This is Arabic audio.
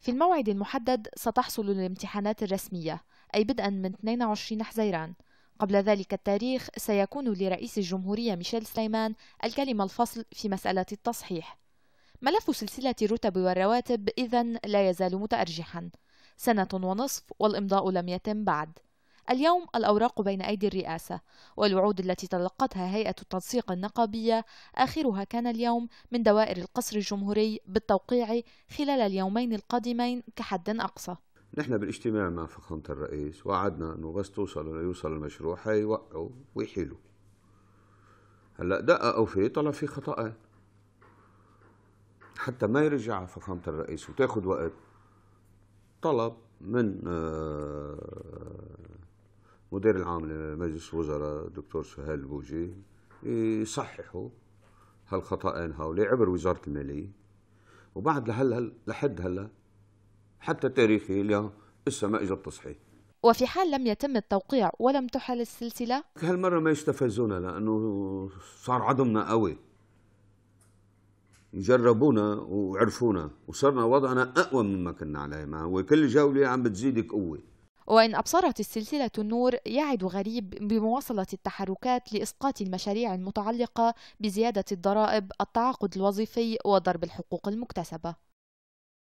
في الموعد المحدد ستحصل الامتحانات الرسمية أي بدءا من 22 حزيران قبل ذلك التاريخ سيكون لرئيس الجمهورية ميشيل سليمان الكلمة الفصل في مسألة التصحيح ملف سلسلة الرتب والرواتب إذن لا يزال متأرجحا سنة ونصف والإمضاء لم يتم بعد اليوم الأوراق بين أيدي الرئاسة والوعود التي تلقتها هيئة التنسيق النقابية آخرها كان اليوم من دوائر القصر الجمهوري بالتوقيع خلال اليومين القادمين كحد أقصى نحن بالاجتماع مع فخامة الرئيس وعدنا انه بس توصل يوصل المشروع حيوقعوا ويحيلوا هلا دققوا فيه طلع في خطأين حتى ما يرجع فخامة الرئيس وتاخذ وقت طلب من آه، المدير العام لمجلس الوزراء الدكتور سهيل البوجي يصححوا هالخطأين هؤلاء عبر وزارة المالية وبعد لهلا لحد هلا حتى تاريخي اليوم لسه ما اجى التصحيح وفي حال لم يتم التوقيع ولم تحل السلسلة هالمرة ما يستفزونا لأنه صار عدمنا قوي جربونا وعرفونا وصرنا وضعنا أقوى مما كنا عليه مع وكل جولة عم بتزيد قوة وإن أبصرت السلسلة النور يعد غريب بمواصلة التحركات لإسقاط المشاريع المتعلقة بزيادة الضرائب التعاقد الوظيفي وضرب الحقوق المكتسبة